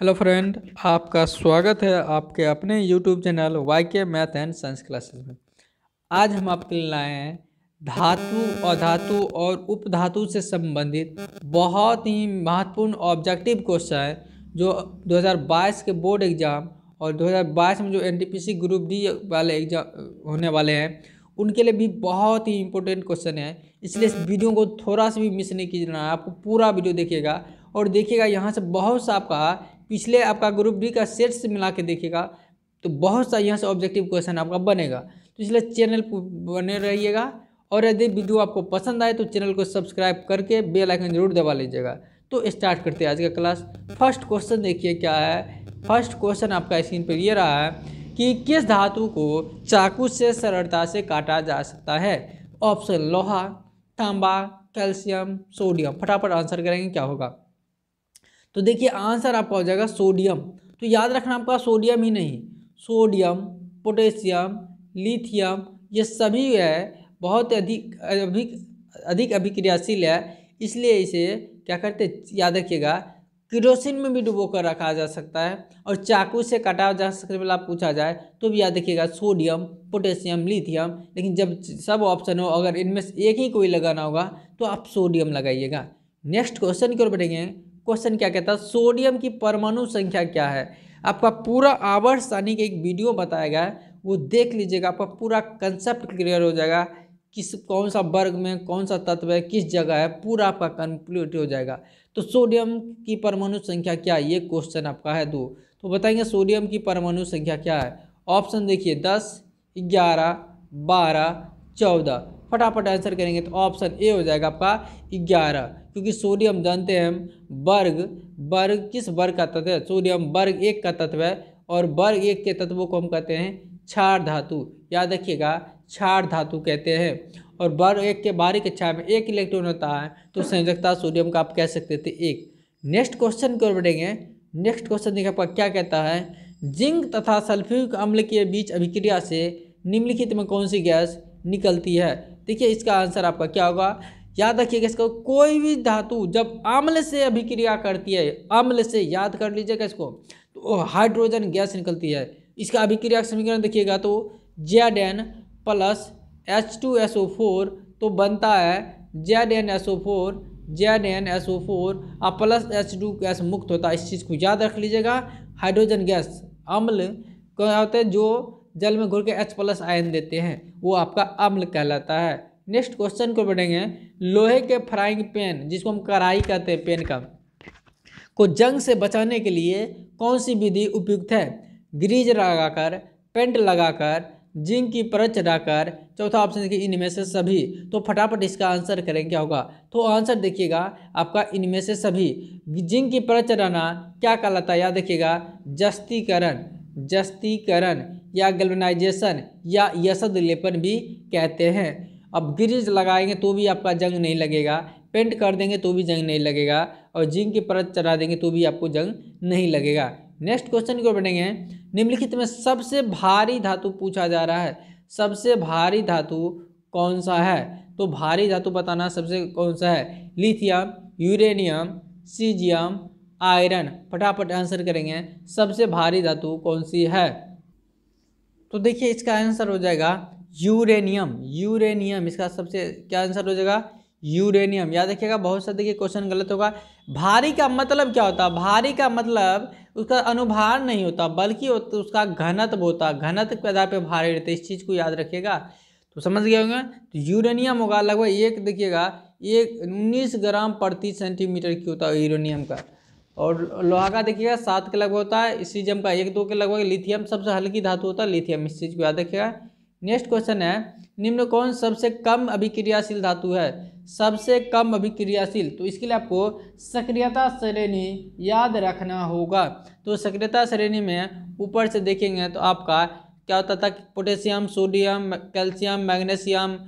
hello friend आपका स्वागत है आपके अपने YouTube channel Y K math and science classes में आज हम आपके लिए लाए हैं धातु अधातु और उपधातु से संबंधित बहुत ही महत्वपूर्ण ऑब्जेक्टिव क्वेश्चन है जो 2022 के बोर्ड एग्ज़ाम और 2022 में जो एन ग्रुप डी वाले एग्जाम होने वाले हैं उनके लिए भी बहुत ही इंपॉर्टेंट क्वेश्चन है इसलिए इस वीडियो को थोड़ा सा भी मिस नहीं कीजिए आपको पूरा वीडियो देखिएगा और देखिएगा यहाँ से बहुत सा आपका पिछले आपका ग्रुप डी का सेट्स से मिला के देखिएगा तो बहुत सा यहाँ से ऑब्जेक्टिव क्वेश्चन आपका बनेगा तो इसलिए चैनल बने रहिएगा और यदि वीडियो आपको पसंद आए तो चैनल को सब्सक्राइब करके बेल आइकन जरूर दबा लीजिएगा तो स्टार्ट करते हैं आज का क्लास फर्स्ट क्वेश्चन देखिए क्या है फर्स्ट क्वेश्चन आपका स्क्रीन पर ये रहा है कि किस धातु को चाकू से सरलता से काटा जा सकता है ऑप्शन लोहा तांबा कैल्शियम सोडियम फटाफट आंसर करेंगे क्या होगा तो देखिए आंसर आपका हो जाएगा सोडियम तो याद रखना आपका सोडियम ही नहीं सोडियम पोटेशियम लिथियम ये सभी है बहुत अधिक अधिक अधिक अभिक्रियाशील है इसलिए इसे क्या करते याद रखिएगा किरोसिन में भी डुबो कर रखा जा सकता है और चाकू से काटा जा सकने वाला पूछा जाए तो भी याद रखिएगा सोडियम पोटेशियम लिथियम लेकिन जब सब ऑप्शन हो अगर इनमें से एक ही कोई लगाना होगा तो आप सोडियम लगाइएगा नेक्स्ट क्वेश्चन की ओर बढ़ेंगे क्वेश्चन क्या कहता है सोडियम की परमाणु संख्या क्या है आपका पूरा आवर्स सानी का एक वीडियो बताया गया है वो देख लीजिएगा आपका पूरा कंसेप्ट क्लियर हो जाएगा किस कौन सा वर्ग में कौन सा तत्व है किस जगह है पूरा आपका कंप्लीट हो जाएगा तो सोडियम की परमाणु संख्या क्या है ये क्वेश्चन आपका है दो तो बताएंगे सोडियम की परमाणु संख्या क्या है ऑप्शन देखिए दस ग्यारह बारह चौदह फटाफट आंसर करेंगे तो ऑप्शन ए हो जाएगा आपका ग्यारह क्योंकि सोडियम जानते हैं हम वर्ग वर्ग किस वर्ग का तत्व है सोडियम वर्ग एक का तत्व है और वर्ग एक के तत्वों को हम कहते हैं क्षार धातु याद रखिएगा क्षार धातु कहते हैं और वर्ग एक के बारीक कक्षा में एक इलेक्ट्रॉन होता है तो संयोजकता सोडियम का आप कह सकते थे एक नेक्स्ट क्वेश्चन की ओर बढ़ेंगे नेक्स्ट क्वेश्चन देखिए आपका क्या कहता है जिंक तथा सल्फ्यूरिक अम्ल के बीच अभिक्रिया से निम्नलिखित में कौन सी गैस निकलती है देखिए इसका आंसर आपका क्या होगा याद रखिएगा इसको कोई भी धातु जब अम्ल से अभिक्रिया करती है अम्ल से याद कर लीजिएगा इसको तो हाइड्रोजन गैस निकलती है इसका अभिक्रिया समीकरण देखिएगा तो Z N plus H two S O four तो बनता है Z N S O four Z N S O four और प्लस एच टू गैस मुक्त होता है इस चीज़ को याद रख लीजिएगा हाइड्रोजन गैस अम्ल क्या होता है जो जल में घुर के एच प्लस आयन देते हैं वो आपका अम्ल कहलाता है नेक्स्ट क्वेश्चन को बढ़ेंगे लोहे के फ्राइंग पैन जिसको हम कढ़ाई कहते हैं पेन का को जंग से बचाने के लिए कौन सी विधि उपयुक्त है ग्रीज लगाकर पेंट लगाकर जिंक की परत चढ़ाकर चौथा ऑप्शन देखिए इनमें से सभी तो फटाफट इसका आंसर करें क्या होगा तो आंसर देखिएगा आपका इनमें से सभी जिंक की परत चढ़ाना क्या कहलाता है याद देखिएगा जस्तीकरण जस्तीकरण या गल्वनाइजेशन या यशद लेपन भी कहते हैं अब ग्रीज लगाएंगे तो भी आपका जंग नहीं लगेगा पेंट कर देंगे तो भी जंग नहीं लगेगा और जिंक की परत चढ़ा देंगे तो भी आपको जंग नहीं लगेगा नेक्स्ट क्वेश्चन की ओर बढ़ेंगे निम्नलिखित में सबसे भारी धातु पूछा जा रहा है सबसे भारी धातु कौन सा है तो भारी धातु बताना सबसे कौन सा है लिथियम यूरेनियम सीजियम आयरन फटाफट आंसर करेंगे सबसे भारी धातु कौन सी है तो देखिए इसका आंसर हो जाएगा यूरेनियम यूरेनियम इसका सबसे क्या आंसर हो जाएगा यूरेनियम याद रखिएगा बहुत सा देखिए क्वेश्चन गलत होगा भारी का मतलब क्या होता है भारी का मतलब उसका अनुभार नहीं होता बल्कि उसका घनत्व होता घनत्व के आधार पर भारी रहते इस चीज़ को याद रखिएगा तो समझ गए होंगे तो यूरेनियम होगा लगभग एक देखिएगा एक उन्नीस ग्राम प्रति सेंटीमीटर की होता है यूरेनियम का और लोहा का देखिएगा सात के लगभग होता है सीजियम का एक दो के लगभग लिथियम सबसे हल्की धातु होता है लिथियम इस चीज़ को याद रखिएगा नेक्स्ट क्वेश्चन है निम्न कौन सबसे कम अभिक्रियाशील धातु है सबसे कम अभिक्रियाशील तो इसके लिए आपको सक्रियता श्रेणी याद रखना होगा तो सक्रियता श्रेणी में ऊपर से देखेंगे तो आपका क्या होता था potassium sodium calcium magnesium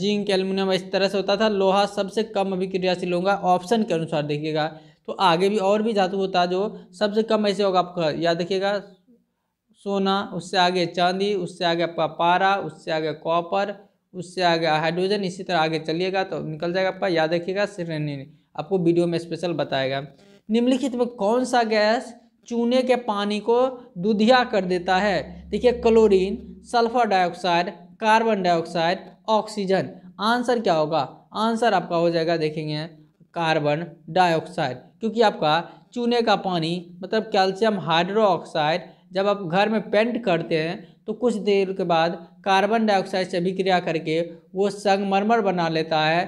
zinc aluminium इस तरह से होता था लोहा सबसे कम अभिक्रियाशील होगा ऑप्शन के अनुसार देखिएगा तो आगे भी और भी धातु होता है जो सबसे कम ऐसे होगा आपका याद देखिएगा सोना उससे आगे चांदी उससे आगे आपका पारा उससे आगे कॉपर उससे आगे हाइड्रोजन इसी तरह आगे चलिएगा तो निकल जाएगा आपका याद रखिएगा श्रेणी आपको वीडियो में स्पेशल बताएगा निम्नलिखित में कौन सा गैस चूने के पानी को दुधिया कर देता है देखिए chlorine sulphur dioxide carbon dioxide oxygen answer क्या होगा आंसर आपका हो जाएगा देखेंगे कार्बन डाइऑक्साइड क्योंकि आपका चूने का पानी मतलब कैल्शियम हाइड्रोक्साइड जब आप घर में पेंट करते हैं तो कुछ देर के बाद कार्बन डाइऑक्साइड से अभिक्रिया करके वो संगमरमर बना लेता है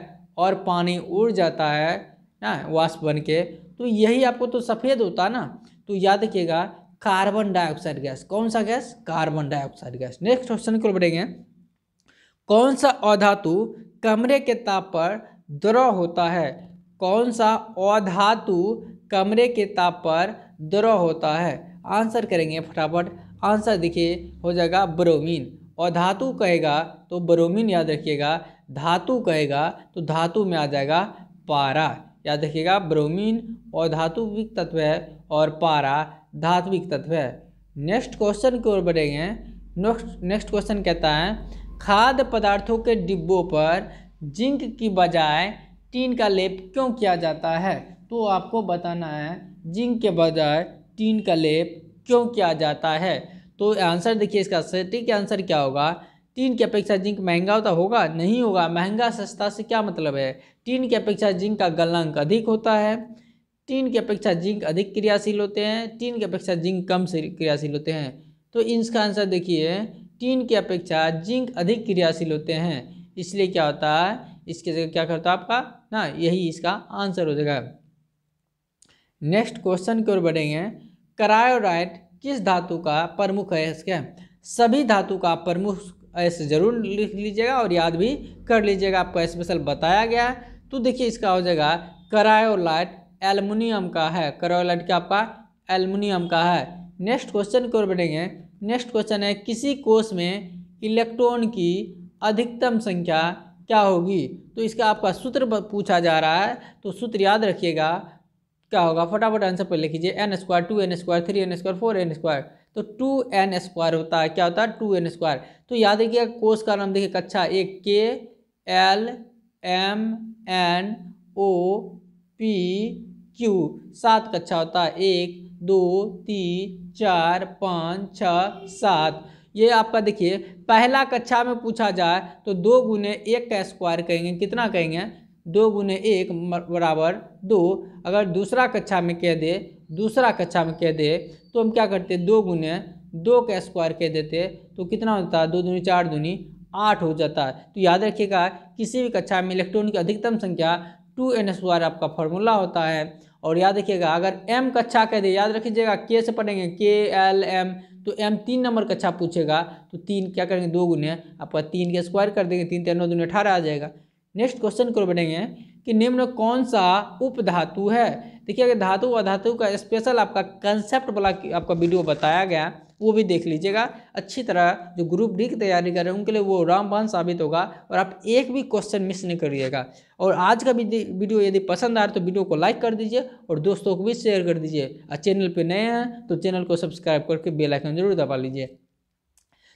और पानी उड़ जाता है ना वाष्प बन के तो यही आपको तो सफ़ेद होता ना तो याद रखिएगा कार्बन डाइऑक्साइड गैस कौन सा gas carbon dioxide gas next question को बढ़ेंगे कौन सा अधातु कमरे के ताप पर द्रव होता है कौन सा अधातु कमरे के ताप पर द्रव होता है आंसर करेंगे फटाफट आंसर देखिए हो जाएगा ब्रोमीन अधातु कहेगा तो ब्रोमीन याद रखिएगा धातु कहेगा तो धातु में आ जाएगा पारा याद रखिएगा ब्रोमीन और धातुविक तत्व है और पारा धात्विक तत्व है नेक्स्ट क्वेश्चन की ओर बढ़ेंगे नेक्स्ट नेक्स्ट क्वेश्चन कहता है खाद्य पदार्थों के डिब्बों पर जिंक की बजाय टीन का लेप क्यों किया जाता है तो आपको बताना है जिंक के बजाय टीन का लेप क्यों किया जाता है तो आंसर देखिए इसका सटीक आंसर क्या होगा टीन की अपेक्षा जिंक महंगा होता होगा नहीं होगा महंगा सस्ता से क्या मतलब है टीन की अपेक्षा जिंक का गलनांक अधिक होता है टीन की अपेक्षा जिंक अधिक क्रियाशील होते हैं टीन की अपेक्षा जिंक कम क्रियाशील होते हैं तो इसका आंसर देखिए टीन की अपेक्षा जिंक अधिक क्रियाशील होते हैं इसलिए क्या होता है इसके जगह क्या करता है आपका ना यही इसका आंसर हो जाएगा नेक्स्ट क्वेश्चन की ओर बढ़ेंगे करायोराइट किस धातु का प्रमुख अयस्क है सभी धातु का प्रमुख अयस जरूर लिख लीजिएगा और याद भी कर लीजिएगा आपको स्पेशल बताया गया है तो देखिए इसका हो जाएगा करायोलाइट एलमिनियम का है करायोलाइट क्या आपका एलमिनियम का है नेक्स्ट क्वेश्चन की ओर बढ़ेंगे नेक्स्ट क्वेश्चन है किसी कोष में इलेक्ट्रॉन की अधिकतम संख्या क्या होगी तो इसका आपका सूत्र पूछा जा रहा है तो सूत्र याद रखिएगा क्या होगा फटाफट आंसर पर लिख लीजिए N square two N square three N square four N square तो टू एन स्क्वायर होता है क्या होता है टू एन स्क्वायर तो याद देखिए कोर्स का नाम देखिए कक्षा एक के L M N O P Q सात कक्षा होता है एक दो तीन चार पाँच छः सात ये आपका देखिए पहला कक्षा में पूछा जाए तो दो गुने एक का स्क्वायर कहेंगे कितना कहेंगे दो गुने एक बराबर दो अगर दूसरा कक्षा में कह दे दूसरा कक्षा में कह दे तो हम क्या करते दो गुने दो का स्क्वायर कह देते तो कितना होता है दो दूनी चार दूनी आठ हो जाता है तो याद रखिएगा किसी भी कक्षा में इलेक्ट्रॉन की अधिकतम संख्या टू एन स्क्वायर आपका फॉर्मूला होता है और याद रखिएगा अगर एम कक्षा कह दे याद रखिएगा के से पढ़ेंगे के एल एम तो एम तीन नंबर कक्षा पूछेगा तो तीन क्या करेंगे दो गुने आपका तीन के स्क्वायर कर देंगे तीन तेरह नौ अठारह आ जाएगा नेक्स्ट क्वेश्चन करो बढ़ेंगे कि निम्न कौन सा उपधातु है देखिए अगर धातु अधातु का स्पेशल आपका कंसेप्ट वाला आपका वीडियो बताया गया वो भी देख लीजिएगा अच्छी तरह जो ग्रुप डी की तैयारी कर रहे हैं उनके लिए वो रामबान साबित होगा और आप एक भी क्वेश्चन मिस नहीं करिएगा और आज का वीडियो यदि पसंद आ रहा तो वीडियो को लाइक कर दीजिए और दोस्तों को भी शेयर कर दीजिए और चैनल पर नए हैं तो चैनल को सब्सक्राइब करके बेलाइकन जरूर दबा लीजिए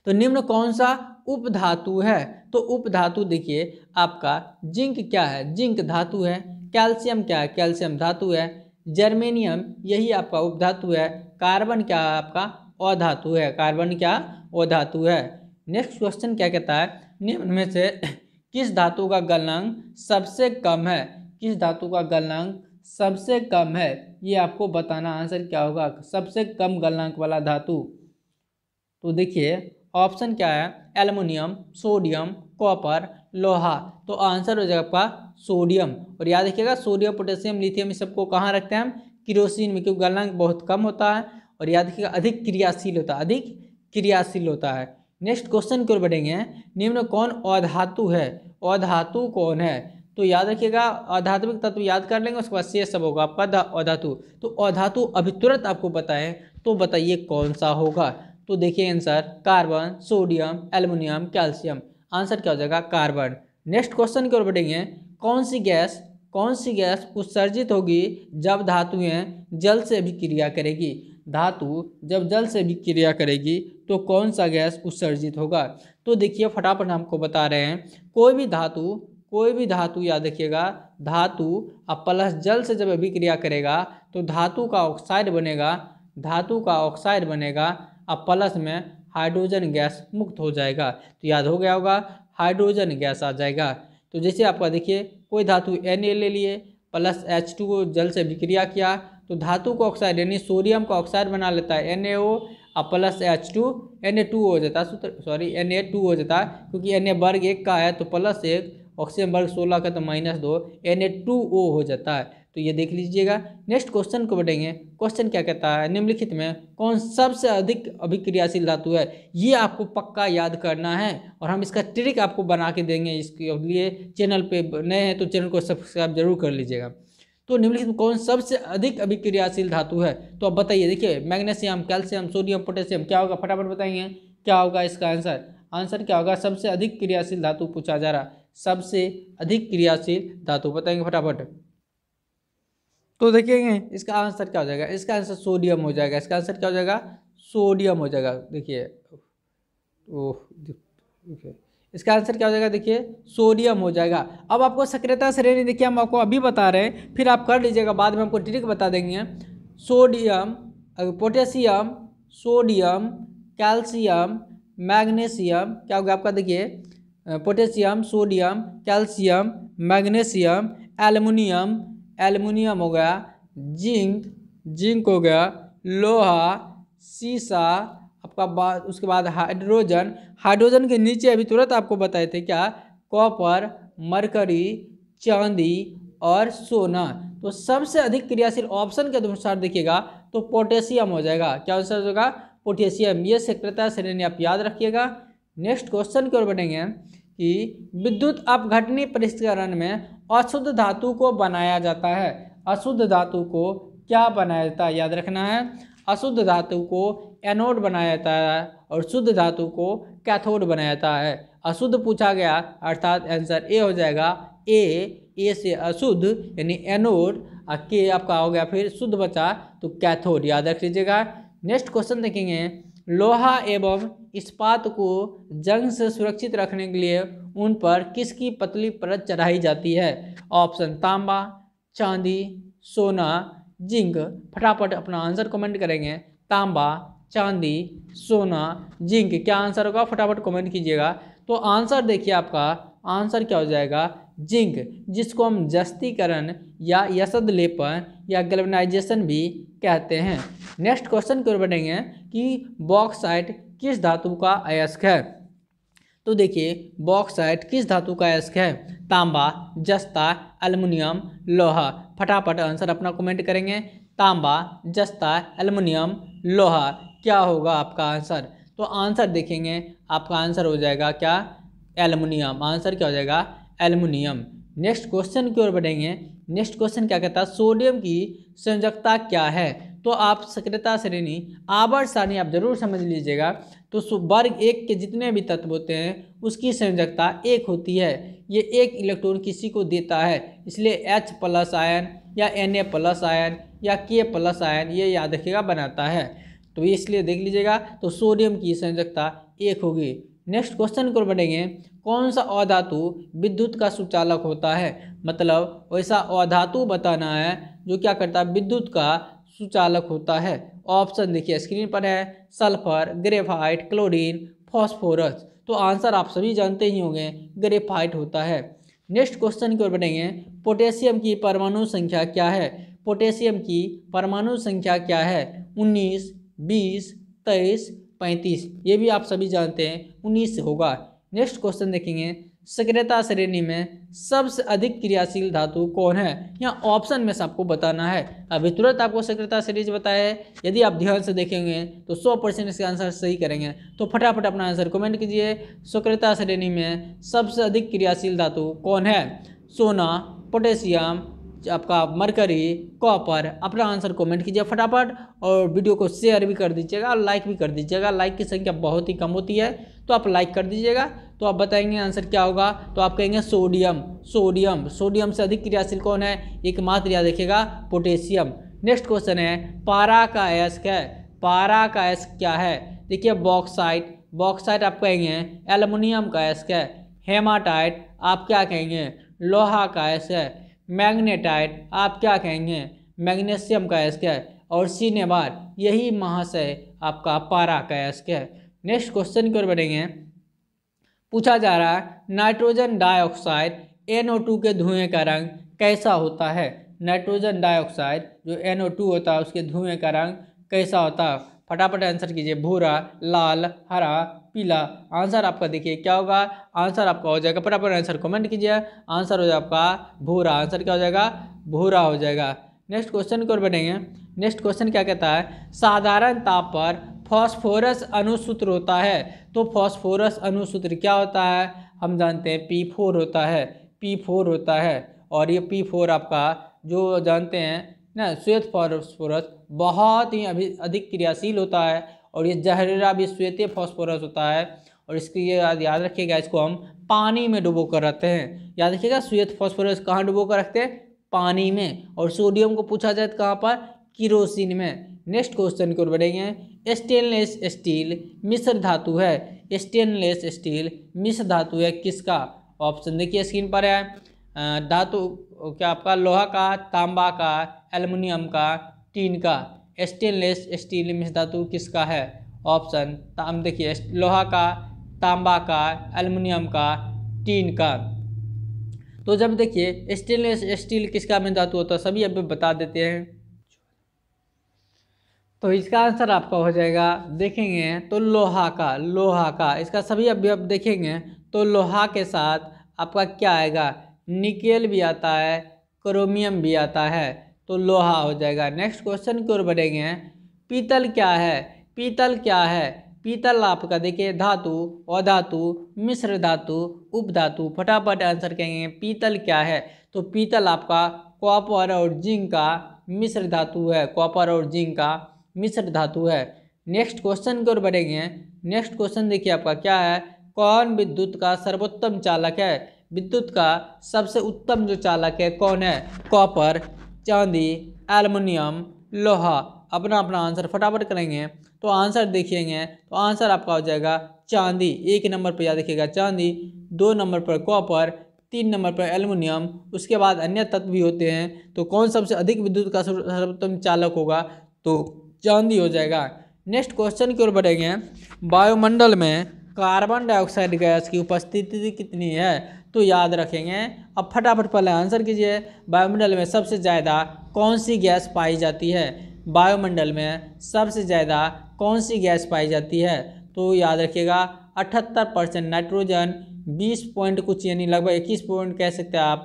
तो निम्न कौन सा उपधातु है तो उपधातु देखिए आपका जिंक क्या है जिंक धातु है कैल्शियम क्या है कैल्शियम धातु है जर्मेनियम यही आपका उपधातु है कार्बन क्या आपका अधातु है कार्बन क्या अधातु है नेक्स्ट क्वेश्चन क्या कहता है निम्न में से किस धातु का गलनांक सबसे कम है किस धातु का गलनांक सबसे कम है ये आपको बताना आंसर क्या होगा सबसे कम गलनांक वाला धातु तो देखिए ऑप्शन क्या है एलुमिनियम सोडियम कॉपर लोहा तो आंसर हो जाएगा आपका सोडियम और याद रखिएगा सोडियम पोटेशियम लिथियम इस सबको कहाँ रखते हैं हम किरोसिन में क्योंकि गलनांक बहुत कम होता है और याद रखिएगा अधिक क्रियाशील होता है अधिक क्रियाशील होता है नेक्स्ट क्वेश्चन की ओर बढ़ेंगे निम्न कौन अधातु है अधातु कौन है तो याद रखिएगा अधात्मिक तत्व याद कर लेंगे उसके बाद से सब होगा पद अधातु तो अधातु अभी तुरंत आपको पता है तो बताइए कौन सा होगा तो देखिए answer carbon sodium aluminium calcium answer क्या हो जाएगा कार्बन नेक्स्ट क्वेश्चन की ओर बढ़ेंगे कौन सी गैस कौन सी गैस उत्सर्जित होगी जब धातुएं जल से भी क्रिया करेगी धातु जब जल से भी क्रिया करेगी तो कौन सा गैस उत्सर्जित होगा तो देखिए फटाफट हमको बता रहे हैं कोई भी धातु कोई भी धातु याद रखिएगा धातु अब प्लस जल से जब अभिक्रिया करेगा तो धातु का ऑक्साइड बनेगा धातु का ऑक्साइड बनेगा अब प्लस में हाइड्रोजन गैस मुक्त हो जाएगा तो याद हो गया होगा हाइड्रोजन गैस आ जाएगा तो जैसे आपका देखिए कोई धातु एन ले लिए प्लस एच टू जल से विक्रिया किया तो धातु का ऑक्साइड यानी सोडियम का ऑक्साइड बना लेता है एन ए ओ और plus H two N A two हो जाता है सॉरी एन ए टू हो जाता है क्योंकि एन ए वर्ग एक का है तो प्लस एक ऑक्सीजन वर्ग सोलह का तो माइनस दो एन ए टू ओ हो जाता है तो ये देख लीजिएगा नेक्स्ट क्वेश्चन को बढ़ेंगे क्वेश्चन क्या कहता है निम्नलिखित में कौन सबसे अधिक अभिक्रियाशील धातु है ये आपको पक्का याद करना है और हम इसका ट्रिक आपको बना के देंगे इसके लिए चैनल पे नए हैं तो चैनल को सब्सक्राइब जरूर कर लीजिएगा तो निम्नलिखित में कौन सबसे अधिक अभिक्रियाशील धातु है तो अब बताइए देखिए मैग्नेशियम कैल्शियम सोडियम पोटेशियम क्या होगा फटाफट बताएंगे क्या होगा इसका आंसर आंसर क्या होगा सबसे अधिक क्रियाशील धातु पूछा जा रहा सबसे अधिक क्रियाशील धातु बताएंगे फटाफट तो देखिए इसका आंसर क्या हो जाएगा इसका आंसर सोडियम हो जाएगा इसका आंसर क्या हो जाएगा सोडियम हो जाएगा देखिए ओह इसका आंसर क्या हो जाएगा देखिए सोडियम हो जाएगा अब आपको सक्रियता श्रेणी देखिए हम आपको अभी बता रहे हैं फिर आप कर लीजिएगा बाद में हमको ट्रिक बता देंगे sodium potassium sodium calcium magnesium क्या होगा आपका देखिए potassium sodium calcium magnesium aluminium aluminium हो गया जिंक जिंक हो गया लोहा शीशा आपका बाद उसके बाद हाइड्रोजन हाइड्रोजन के नीचे अभी तुरंत आपको बताए थे क्या कॉपर मरकरी चांदी और सोना तो सबसे अधिक क्रियाशील ऑप्शन के अनुसार देखिएगा तो पोटेशियम हो जाएगा क्या आंसर होगा पोटेशियम ये सक्रियता श्रेणी आप याद रखिएगा नेक्स्ट क्वेश्चन की ओर बढ़ेंगे कि विद्युत अपघटनी परिष्करण में अशुद्ध धातु को बनाया जाता है अशुद्ध धातु को क्या बनाया जाता है याद रखना है अशुद्ध धातु को एनोड बनाया जाता है और शुद्ध धातु को कैथोड बनाया जाता है अशुद्ध पूछा गया अर्थात आंसर ए हो जाएगा ए ए से अशुद्ध यानी एनोड और के आपका हो गया फिर शुद्ध बचा तो कैथोड याद रख लीजिएगा नेक्स्ट क्वेश्चन देखेंगे लोहा एवं इस्पात को जंग से सुरक्षित रखने के लिए उन पर किसकी पतली परत चढ़ाई जाती है ऑप्शन तांबा चांदी सोना जिंक फटाफट अपना आंसर कमेंट करेंगे तांबा चांदी सोना जिंक क्या आंसर होगा फटाफट कमेंट कीजिएगा तो आंसर देखिए आपका आंसर क्या हो जाएगा जिंक जिसको हम जस्तीकरण या यसद लेपन या गलवनाइजेशन भी कहते हैं नेक्स्ट क्वेश्चन की ओर बढ़ेंगे कि बॉक्साइट किस धातु का अयस्क है तो देखिए बॉक्साइट किस धातु का अयस्क है तांबा जस्ता एल्युमिनियम लोहा फटाफट आंसर अपना कमेंट करेंगे तांबा जस्ता एल्युमिनियम लोहा क्या होगा आपका आंसर तो आंसर देखेंगे आपका आंसर हो जाएगा क्या एलमिनियम आंसर क्या हो जाएगा एलमिनियम नेक्स्ट क्वेश्चन की ओर बढ़ेंगे नेक्स्ट क्वेश्चन क्या कहता है सोडियम की संयोजकता क्या है तो आप सक्रियता श्रेणी आवर्त सारणी आप जरूर समझ लीजिएगा तो वर्ग एक के जितने भी तत्व होते हैं उसकी संयोजकता एक होती है ये एक इलेक्ट्रॉन किसी को देता है इसलिए H प्लस आयन या Na प्लस आयन या K प्लस आयन ये याद रखेगा बनाता है तो इसलिए देख लीजिएगा तो सोडियम की संयोजकता एक होगी नेक्स्ट क्वेश्चन को बढ़ेंगे कौन सा अधातु विद्युत का सुचालक होता है मतलब वैसा अधातु बताना है जो क्या करता है विद्युत का सुचालक होता है ऑप्शन देखिए स्क्रीन पर है सल्फर ग्रेफाइट क्लोरीन फॉस्फोरस तो आंसर आप सभी जानते ही होंगे ग्रेफाइट होता है नेक्स्ट क्वेश्चन की ओर बढ़ेंगे पोटेशियम की परमाणु संख्या क्या है पोटेशियम की परमाणु संख्या क्या है उन्नीस बीस तेईस पैंतीस ये भी आप सभी जानते हैं उन्नीस होगा नेक्स्ट क्वेश्चन देखेंगे सक्रियता श्रेणी में सबसे अधिक क्रियाशील धातु कौन है यहाँ ऑप्शन में से आपको बताना है अभी तुरंत आपको सक्रियता सीरीज बताया है यदि आप ध्यान से देखेंगे तो 100 परसेंट इसका आंसर सही करेंगे तो फटाफट अपना आंसर कमेंट कीजिए सक्रियता श्रेणी में सबसे अधिक क्रियाशील धातु कौन है सोना पोटेशियम आपका मरकरी कॉपर अपना आंसर कमेंट कीजिए फटाफट और वीडियो को शेयर भी कर दीजिएगा और लाइक भी कर दीजिएगा लाइक की संख्या बहुत ही कम होती है तो आप लाइक कर दीजिएगा तो आप बताएंगे आंसर क्या होगा तो आप कहेंगे सोडियम सोडियम सोडियम से अधिक क्रियाशील कौन है एकमात्र याद देखेगा पोटेशियम नेक्स्ट क्वेश्चन है पारा का अयस्क है पारा का अयस्क क्या है देखिए बॉक्साइट बॉक्साइट आप कहेंगे एलमिनियम का अयस्क है हेमाटाइट आप क्या कहेंगे लोहा का अयस्क है मैग्नेटाइट आप क्या कहेंगे मैग्नेशियम का अयस्क है और सीनेबार यही महाशय आपका पारा का अयस्क है नेक्स्ट क्वेश्चन की ओर बढ़ेंगे पूछा जा रहा है नाइट्रोजन डाइऑक्साइड NO2 के धुएं का रंग कैसा होता है नाइट्रोजन डाइऑक्साइड जो NO2 होता है उसके धुएं का रंग कैसा होता है फटाफट आंसर कीजिए भूरा लाल हरा पीला आंसर आपका देखिए क्या होगा आंसर आपका हो जाएगा फटाफट आंसर कमेंट कीजिए आंसर हो जाएगा आपका भूरा आंसर क्या हो जाएगा भूरा हो जाएगा नेक्स्ट क्वेश्चन की ओर बढ़ेंगे नेक्स्ट क्वेश्चन क्या कहता है साधारण ताप पर फॉस्फोरस अनुसूत्र होता है तो फॉस्फोरस अनुसूत्र क्या होता है हम जानते हैं पी फोर होता है पी फोर होता है और ये पी फोर आपका जो जानते हैं ना श्वेत फॉस्फोरस बहुत ही अभी अधिक क्रियाशील होता है और ये जहरीला भी श्वेत फॉस्फोरस होता है और इसकी ये याद रखिएगा इसको हम पानी में डुबो कर रखते हैं याद रखिएगा श्वेत फॉस्फोरस कहाँ डुबो कर रखते हैं पानी में और सोडियम को पूछा जाए तो कहाँ पर किरोसिन में नेक्स्ट क्वेश्चन की ओर बढ़ेंगे स्टेनलेस स्टील मिश्र धातु है स्टेनलेस स्टील मिश्र धातु है किसका ऑप्शन देखिए स्क्रीन पर है धातु क्या आपका लोहा का तांबा का एल्युमिनियम का टीन का स्टेनलेस स्टील मिश्र धातु किसका है ऑप्शन देखिए लोहा का तांबा का एल्युमिनियम का टीन का तो जब देखिए स्टेनलेस स्टील किसका मिश्र धातु होता है सभी अब बता देते हैं तो इसका आंसर आपका हो जाएगा देखेंगे तो लोहा का लोहा का इसका सभी आप देखेंगे तो लोहा के साथ आपका क्या आएगा निकेल भी आता है क्रोमियम भी आता है तो लोहा हो जाएगा नेक्स्ट क्वेश्चन की ओर बढ़ेंगे पीतल क्या है पीतल क्या है पीतल आपका देखिए धातु अधातु मिश्र धातु उपधातु फटाफट आंसर कहेंगे पीतल क्या है तो पीतल आपका कॉपर और जिंक का मिश्र धातु है कॉपर और जिंक का मिश्र धातु है नेक्स्ट क्वेश्चन की ओर बढ़ेंगे नेक्स्ट क्वेश्चन देखिए आपका क्या है कौन विद्युत का सर्वोत्तम चालक है विद्युत का सबसे उत्तम जो चालक है कौन है कॉपर चांदी एलमिनियम लोहा अपना अपना आंसर फटाफट करेंगे तो आंसर देखेंगे तो आंसर आपका हो जाएगा चांदी एक नंबर पर याद देखिएगा चांदी दो नंबर पर कॉपर तीन नंबर पर एल्युमिनियम उसके बाद अन्य तत्व भी होते हैं तो कौन सबसे अधिक विद्युत का सर्वोत्तम चालक होगा तो चांदी हो जाएगा नेक्स्ट क्वेश्चन की ओर बढ़ेंगे वायुमंडल में कार्बन डाइऑक्साइड गैस की उपस्थिति कितनी है तो याद रखेंगे अब फटाफट पहले आंसर कीजिए वायुमंडल में सबसे ज़्यादा कौन सी गैस पाई जाती है वायुमंडल में सबसे ज़्यादा कौन सी गैस पाई जाती है तो याद रखिएगा अठहत्तर परसेंट नाइट्रोजन बीस पॉइंट कुछ यानी लगभग इक्कीस पॉइंट कह सकते हैं आप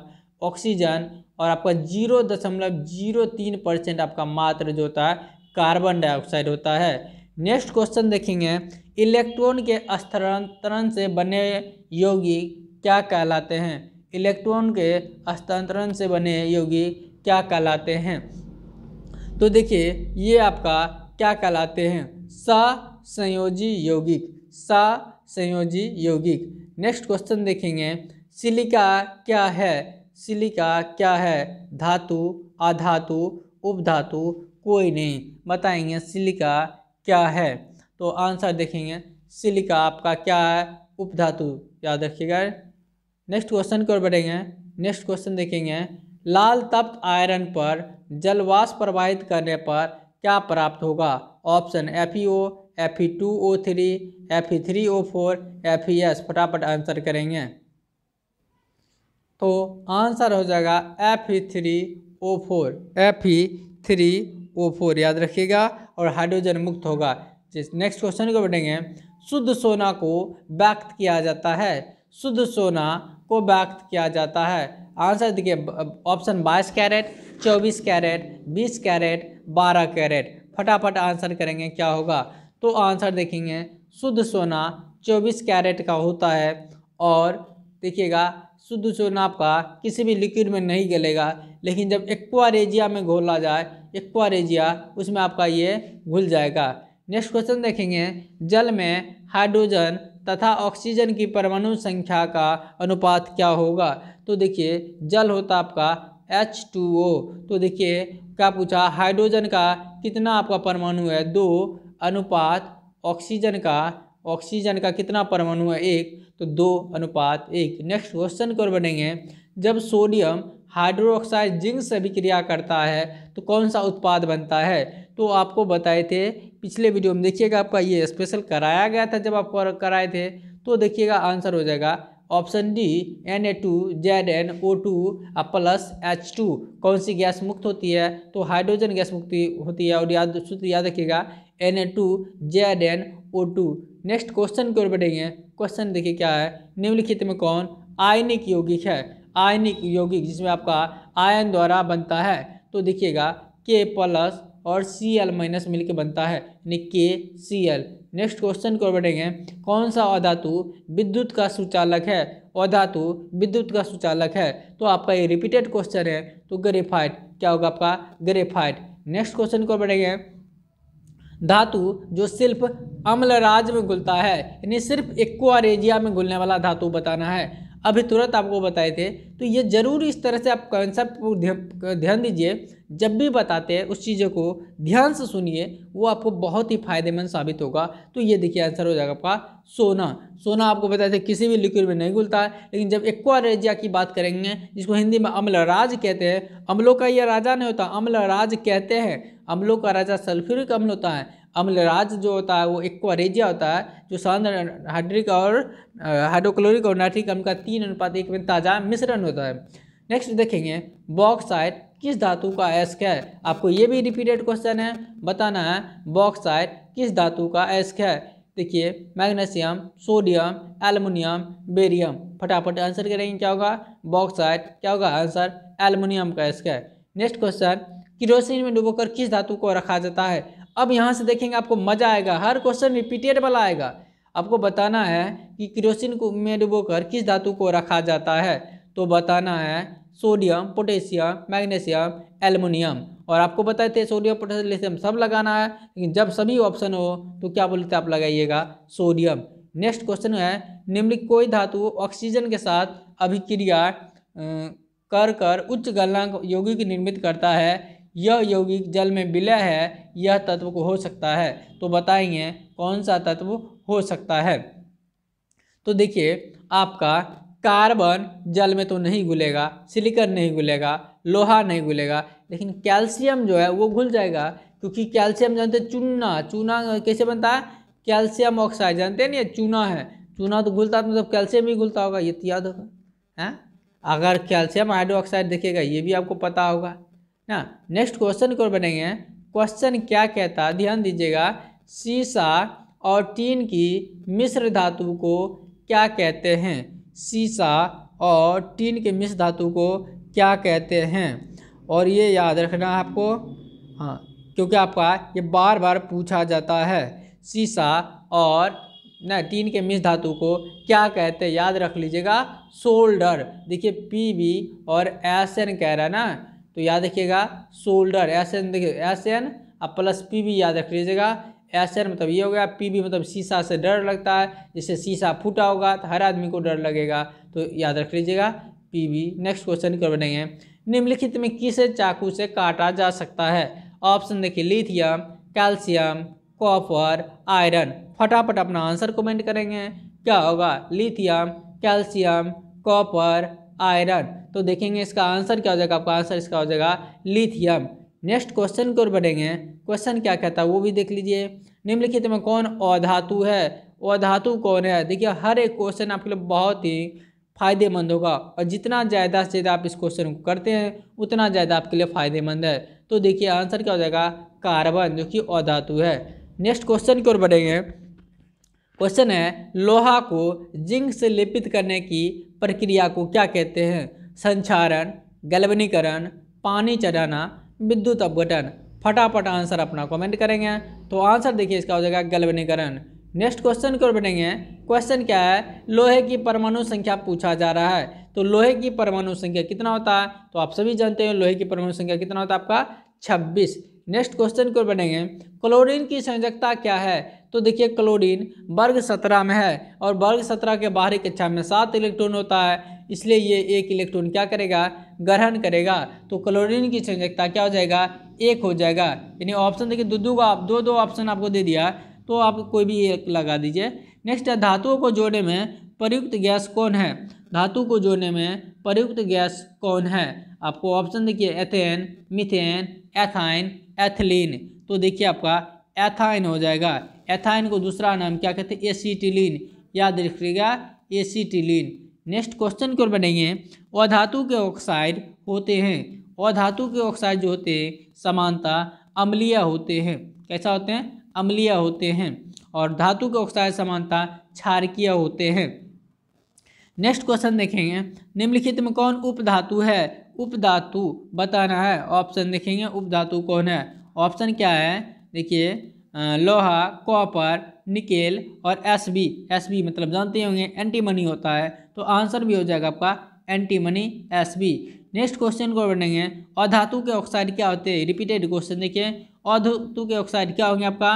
ऑक्सीजन और आपका जीरो दशमलव जीरो तीन परसेंट आपका मात्र जो होता है कार्बन डाइऑक्साइड होता है नेक्स्ट क्वेश्चन देखेंगे इलेक्ट्रॉन के स्थानांतरण से बने यौगिक क्या कहलाते हैं इलेक्ट्रॉन के स्थानांतरण से बने यौगिक क्या कहलाते हैं तो देखिए ये आपका क्या कहलाते हैं सा संयोजी यौगिक सा संयोजी यौगिक नेक्स्ट क्वेश्चन देखेंगे सिलिका क्या है सिलिका क्या है धातु अधातु उपधातु कोई नहीं बताएंगे सिलिका क्या है तो आंसर देखेंगे सिलिका आपका क्या है उपधातु याद रखिएगा नेक्स्ट क्वेश्चन की ओर बढ़ेंगे नेक्स्ट क्वेश्चन देखेंगे लाल तप्त आयरन पर जलवाश प्रवाहित करने पर क्या प्राप्त होगा option F E O F E two O three F E three O four F E S फटाफट आंसर करेंगे तो आंसर हो जाएगा F E three O four F E three O four याद रखिएगा और हाइड्रोजन मुक्त होगा जिस नेक्स्ट क्वेश्चन को बढ़ेंगे शुद्ध सोना को व्यक्त किया जाता है शुद्ध सोना को व्यक्त किया जाता है आंसर देखिए ऑप्शन बाईस कैरेट चौबीस कैरेट बीस कैरेट बारह कैरेट फटाफट आंसर करेंगे क्या होगा तो आंसर देखेंगे शुद्ध सोना चौबीस कैरेट का होता है और देखिएगा शुद्ध चुनाव का किसी भी लिक्विड में नहीं गलेगा लेकिन जब एक्वारेजिया में घोला जाए एक्वारेजिया उसमें आपका ये घुल जाएगा नेक्स्ट क्वेश्चन देखेंगे जल में हाइड्रोजन तथा ऑक्सीजन की परमाणु संख्या का अनुपात क्या होगा तो देखिए जल होता आपका एच टू ओ तो देखिए क्या पूछा हाइड्रोजन का कितना आपका परमाणु है दो अनुपात ऑक्सीजन का ऑक्सीजन का कितना परमाणु है एक तो दो अनुपात एक नेक्स्ट क्वेश्चन को बनेंगे जब सोडियम हाइड्रोक्साइड जिंक से अभिक्रिया करता है तो कौन सा उत्पाद बनता है तो आपको बताए थे पिछले वीडियो में देखिएगा आपका ये स्पेशल कराया गया था जब आप कराए थे तो देखिएगा आंसर हो जाएगा option D N A two Z N O two और प्लस एच टू कौन सी गैस मुक्त होती है तो हाइड्रोजन गैस मुक्ति होती है और याद सूत्र याद रखिएगा N A two Z N O two next question की ओर बढ़ेंगे क्वेश्चन देखिए क्या है निम्नलिखित में कौन आयनिक यौगिक है आयनिक यौगिक जिसमें आपका आयन द्वारा बनता है तो देखिएगा के प्लस और सी एल माइनस मिलकर बनता है यानी के सी एल नेक्स्ट क्वेश्चन की ओर बढ़ेंगे कौन सा अधातु विद्युत का सुचालक है अधातु विद्युत का सुचालक है तो आपका ये रिपीटेड क्वेश्चन है तो ग्रेफाइट क्या होगा आपका ग्रेफाइट नेक्स्ट क्वेश्चन को बढ़ेंगे धातु जो सिर्फ अम्लराज में घुलता है यानी सिर्फ एक्वारेजिया में घुलने वाला धातु बताना है अभी तुरंत आपको बताए थे तो ये जरूर इस तरह से आप कॉन्सेप्ट को ध्यान दीजिए जब भी बताते हैं उस चीज़ों को ध्यान से सुनिए वो आपको बहुत ही फायदेमंद साबित होगा तो ये देखिए आंसर हो जाएगा आपका सोना सोना आपको बताए थे किसी भी लिक्विड में नहीं घुलता है लेकिन जब एक्वारेजिया की बात करेंगे जिसको हिंदी में अम्लराज कहते हैं अम्लों का यह राजा नहीं होता अम्लराज कहते हैं अम्लों का राजा सल्फ्यूरिक अम्ल होता है अम्ल राज जो होता है वो एक्वारेजिया होता है जो सन हाइड्रिक और हाइड्रोक्लोरिक और नाइट्रिक अम्ल का तीन अनुपात एक में ताज़ा मिश्रण होता है नेक्स्ट देखेंगे बॉक्साइड किस धातु का एस्क है आपको ये भी रिपीटेड क्वेश्चन है बताना है बॉक्साइड किस धातु का एस्क है देखिए मैग्नीशियम सोडियम एलमिनियम बेरियम फटाफट आंसर करेंगे क्या होगा बॉक्साइड क्या होगा आंसर एलमिनियम का एस्क है नेक्स्ट क्वेश्चन कि रोशनी में डुबोकर किस धातु को रखा जाता है अब यहाँ से देखेंगे आपको मज़ा आएगा हर क्वेश्चन रिपीटेड वाला आएगा आपको बताना है कि किरोसिन को में डुबोकर किस धातु को रखा जाता है तो बताना है सोडियम पोटेशियम मैग्नीशियम एल्युमिनियम और आपको बताए थे सोडियम पोटेशियम लिथियम सब लगाना है लेकिन जब सभी ऑप्शन हो तो क्या बोलते आप लगाइएगा सोडियम नेक्स्ट क्वेश्चन है निम्नलिखित कोई धातु ऑक्सीजन के साथ अभिक्रिया कर कर उच्च गलनांक यौगिक निर्मित करता है यह यौगिक जल में विलय है यह तत्व को हो सकता है तो बताइए कौन सा तत्व हो सकता है तो देखिए आपका कार्बन जल में तो नहीं घुलेगा सिलिकन नहीं घुलेगा लोहा नहीं घुलेगा लेकिन कैल्शियम जो है वो घुल जाएगा क्योंकि कैल्शियम जानते चूना चूना कैसे बनता है कैल्शियम ऑक्साइड जानते हैं ना चूना है चूना तो घुलता तो मतलब कैल्शियम ही घुलता होगा ये तो याद होगा हैं अगर कैल्शियम हाइड्रोक्साइड देखिएगा ये भी आपको पता होगा ना नेक्स्ट क्वेश्चन को बनेंगे क्वेश्चन क्या कहता है ध्यान दीजिएगा सीसा और टीन की मिश्र धातु को क्या कहते हैं सीसा और टीन के मिश्र धातु को क्या कहते हैं और ये याद रखना आपको हाँ क्योंकि आपका ये बार बार पूछा जाता है सीसा और न टीन के मिस धातु को क्या कहते हैं याद रख लीजिएगा शोल्डर देखिए पी बी और एस एन कह रहा है ना तो याद रखिएगा शोल्डर एस एन देखिए एस एन और प्लस पी भी याद रख लीजिएगा एस एन मतलब ये हो गया पी भी मतलब शीशा से डर लगता है जैसे शीशा फूटा होगा तो हर आदमी को डर लगेगा तो याद रख लीजिएगा पी भी नेक्स्ट क्वेश्चन कर बनेंगे निम्नलिखित में किस चाकू से काटा जा सकता है ऑप्शन देखिए लिथियम कैल्शियम कॉपर आयरन फटाफट अपना आंसर कमेंट करेंगे क्या होगा लिथियम कैल्शियम कॉपर आयरन तो देखेंगे इसका आंसर क्या हो जाएगा आपका आंसर इसका हो जाएगा लिथियम नेक्स्ट क्वेश्चन की ओर बढ़ेंगे क्वेश्चन क्या कहता है वो भी देख लीजिए निम्नलिखित में कौन अधातु है अधातु कौन है देखिए हर एक क्वेश्चन आपके लिए बहुत ही फ़ायदेमंद होगा और जितना ज़्यादा से ज़्यादा आप इस क्वेश्चन को करते हैं उतना ज़्यादा आपके लिए फ़ायदेमंद है तो देखिए आंसर क्या हो जाएगा कार्बन जो कि अधातु है नेक्स्ट क्वेश्चन की ओर बढ़ेंगे क्वेश्चन है लोहा को जिंक से लिपित करने की प्रक्रिया को क्या कहते हैं संचारण गलवनीकरण पानी चढ़ाना विद्युत अपघटन फटाफट आंसर अपना कमेंट करेंगे तो आंसर देखिए इसका हो जाएगा गलवनीकरण नेक्स्ट क्वेश्चन की ओर बढ़ेंगे क्वेश्चन क्या है लोहे की परमाणु संख्या पूछा जा रहा है तो लोहे की परमाणु संख्या कितना होता है तो आप सभी जानते हैं लोहे की परमाणु संख्या कितना होता है आपका छब्बीस नेक्स्ट क्वेश्चन की ओर बनेंगे क्लोरीन की संयोजकता क्या है तो देखिए क्लोरीन वर्ग सत्रह में है और वर्ग सत्रह के बाहरी कक्षा में सात इलेक्ट्रॉन होता है इसलिए ये एक इलेक्ट्रॉन क्या करेगा ग्रहण करेगा तो क्लोरीन की संयोजकता क्या हो जाएगा एक हो जाएगा यानी ऑप्शन देखिए दो दो आप दो दो ऑप्शन आपको दे दिया तो आप कोई भी एक लगा दीजिए नेक्स्ट है धातुओं को जोड़ने में प्रयुक्त गैस कौन है धातु को जोड़ने में प्रयुक्त गैस कौन है आपको ऑप्शन देखिए एथेन मिथेन एथाइन एथिलीन तो देखिए आपका एथाइन हो जाएगा एथाइन को दूसरा नाम क्या कहते हैं एसीटिलीन याद रखिएगा एसीटिलीन नेक्स्ट क्वेश्चन की ओर बढ़ेंगे अधातु के ऑक्साइड होते हैं अधातु के ऑक्साइड जो होते हैं समानता अम्लीय होते हैं कैसा होते हैं अम्लीय होते हैं और धातु के ऑक्साइड समानता क्षारकीय होते हैं नेक्स्ट क्वेश्चन देखेंगे निम्नलिखित में कौन उपधातु है उपधातु बताना है ऑप्शन देखेंगे उपधातु कौन है ऑप्शन क्या है देखिए लोहा कॉपर निकेल और एस बी एस बी मतलब जानते होंगे एंटी मनी होता है तो आंसर भी हो जाएगा आपका antimony S B next question को बढ़ेंगे अधातु के ऑक्साइड क्या होते हैं रिपीटेड क्वेश्चन देखिए अधातु के ऑक्साइड क्या होंगे आपका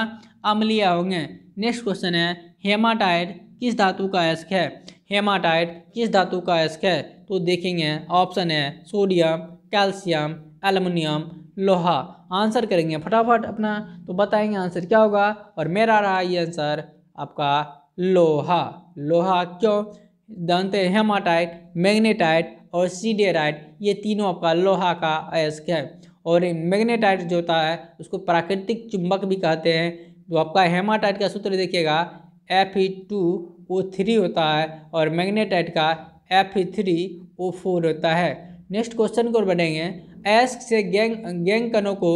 अम्लीय होंगे नेक्स्ट क्वेश्चन है हेमाटाइड किस धातु का एस्क है हेमाटाइड किस धातु का एस्क है तो देखेंगे ऑप्शन है सोडियम कैल्शियम एलमिनियम लोहा आंसर करेंगे फटाफट अपना तो बताएंगे आंसर क्या होगा और मेरा रहा ये आंसर आपका लोहा लोहा क्यों जानते हैं हेमाटाइट मैग्नेटाइट और सीडेराइट ये तीनों आपका लोहा का अयस्क है और मैग्नेटाइट जो होता है उसको प्राकृतिक चुंबक भी कहते हैं जो तो आपका हेमाटाइट का सूत्र देखिएगा F E two O three होता है और मैग्नेटाइट का F E three O four होता है नेक्स्ट क्वेश्चन को बढ़ेंगे ऐश से गैंग गैंगकनों को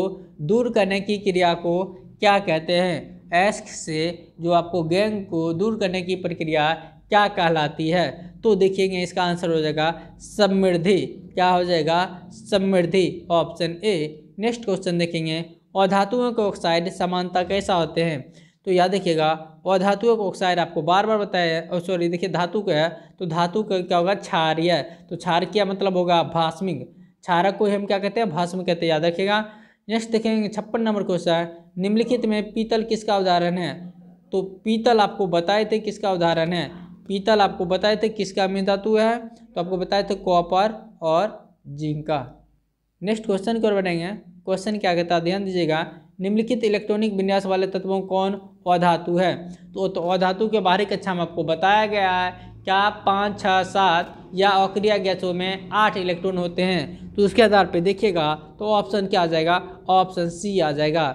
दूर करने की क्रिया को क्या कहते हैं ऐश से जो आपको गैंग को दूर करने की प्रक्रिया क्या कहलाती है तो देखिएगा इसका आंसर हो जाएगा समृद्धि क्या हो जाएगा समृद्धि ऑप्शन ए नेक्स्ट क्वेश्चन देखेंगे धातुओं के ऑक्साइड समानता कैसा होते हैं तो याद और धातुओं के ऑक्साइड आपको बार बार बताया और सॉरी देखिए धातु का है तो धातु का क्या होगा क्षार्य तो क्षारकीय मतलब होगा भास्मिक क्षारक को हम क्या कहते हैं भाष्म कहते हैं याद रखिएगा नेक्स्ट देखेंगे छप्पन नंबर क्वेश्चन है निम्नलिखित में पीतल किसका उदाहरण है तो पीतल आपको बताए थे किसका उदाहरण है पीतल आपको बताए थे किसका में धातु है तो आपको बताए थे कॉपर और जिंक का नेक्स्ट क्वेश्चन की ओर बढ़ेंगे क्वेश्चन क्या कहता है ध्यान दीजिएगा निम्नलिखित इलेक्ट्रॉनिक विन्यास वाले तत्वों कौन अधातु है तो तो अधातु के बाहरी कक्षा में अच्छा आपको बताया गया है क्या पाँच छः सात या ऑक्रिया गैसों में आठ इलेक्ट्रॉन होते हैं तो उसके आधार पे देखिएगा तो ऑप्शन क्या आ जाएगा ऑप्शन सी आ जाएगा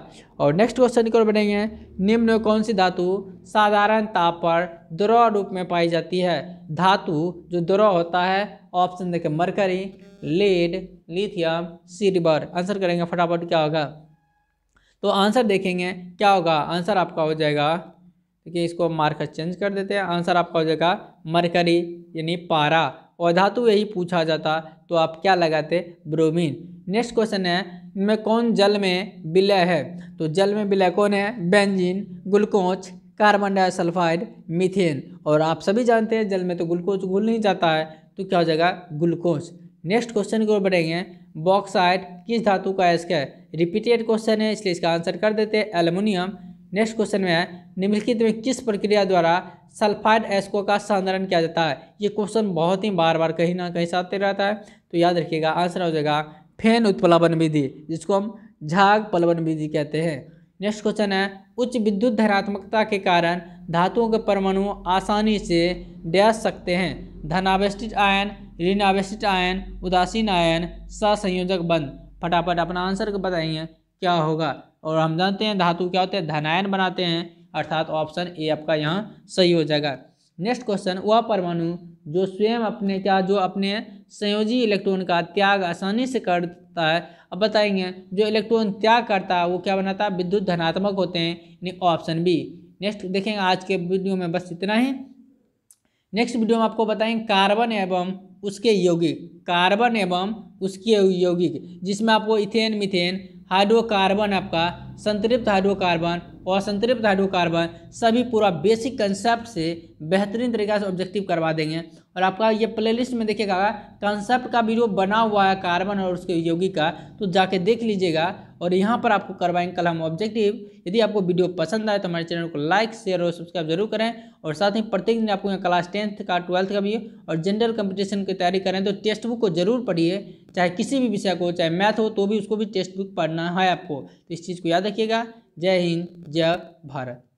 और नेक्स्ट क्वेश्चन की ओर बढ़ेंगे निम्न कौन सी धातु साधारण ताप पर द्रव रूप में पाई जाती है धातु जो द्रव होता है ऑप्शन देखें mercury lead lithium silver answer करेंगे फटाफट क्या होगा तो आंसर देखेंगे क्या होगा आंसर आपका हो जाएगा ठीक है इसको मार्कर चेंज कर देते हैं आंसर आपका हो जाएगा मरकरी यानी पारा और धातु यही पूछा जाता तो आप क्या लगाते ब्रोमीन नेक्स्ट क्वेश्चन है इनमें कौन जल में विलय है तो जल में विलय कौन है benzene glucose carbon disulphide methane और आप सभी जानते हैं जल में तो ग्लूकोज घुल नहीं जाता है तो क्या हो जाएगा ग्लूकोज नेक्स्ट क्वेश्चन की ओर बढ़ेंगे बॉक्साइड किस धातु का इसका है रिपीटेड क्वेश्चन है इसलिए इसका आंसर कर देते हैं एलुमिनियम नेक्स्ट क्वेश्चन में है निम्नलिखित में किस प्रक्रिया द्वारा सल्फाइड एस्को का संधारण किया जाता है ये क्वेश्चन बहुत ही बार बार कहीं ना कहीं आते रहता है तो याद रखिएगा आंसर हो जाएगा फैन उत्प्लावन विधि जिसको हम झाग प्लवन विधि कहते हैं नेक्स्ट क्वेश्चन है उच्च विद्युत धनात्मकता के कारण धातुओं के परमाणु आसानी से डैस सकते हैं धनावेष्टित आयन ऋणावेष्टित आयन उदासीन आयन संयोजक बंद फटाफट अपना आंसर बताइए क्या होगा और हम जानते हैं धातु क्या होते हैं धनायन बनाते हैं अर्थात ऑप्शन ए आपका यहाँ सही हो जाएगा नेक्स्ट क्वेश्चन वह परमाणु जो स्वयं अपने क्या जो अपने संयोजी इलेक्ट्रॉन का त्याग आसानी से करता है अब बताएंगे जो इलेक्ट्रॉन त्याग करता है वो क्या बनाता है विद्युत धनात्मक होते हैं यानी ऑप्शन बी नेक्स्ट देखेंगे आज के वीडियो में बस इतना ही नेक्स्ट वीडियो में आपको बताएंगे कार्बन एवं उसके यौगिक कार्बन एवं उसके यौगिक जिसमें आपको इथेन मिथेन हाइड्रोकार्बन आपका संतृप्त हाइड्रोकार्बन और संतृप्त हाइड्रोकार्बन सभी पूरा बेसिक कंसेप्ट से बेहतरीन तरीके से ऑब्जेक्टिव करवा देंगे और आपका ये प्लेलिस्ट में देखिएगा कंसेप्ट का वीडियो बना हुआ है कार्बन और उसके यौगिक का तो जाके देख लीजिएगा और यहाँ पर आपको करवाएंगे कल हम ऑब्जेक्टिव यदि आपको वीडियो पसंद आए तो हमारे चैनल को लाइक शेयर और सब्सक्राइब जरूर करें और साथ ही प्रत्येक दिन आपको यहाँ क्लास टेंथ का ट्वेल्थ का भी और जनरल कंपटीशन की तैयारी करें तो टेक्स्ट बुक को जरूर पढ़िए चाहे किसी भी विषय को चाहे मैथ हो तो भी उसको भी टेक्स्ट बुक पढ़ना है आपको तो इस चीज़ को याद रखिएगा जय हिंद जय भारत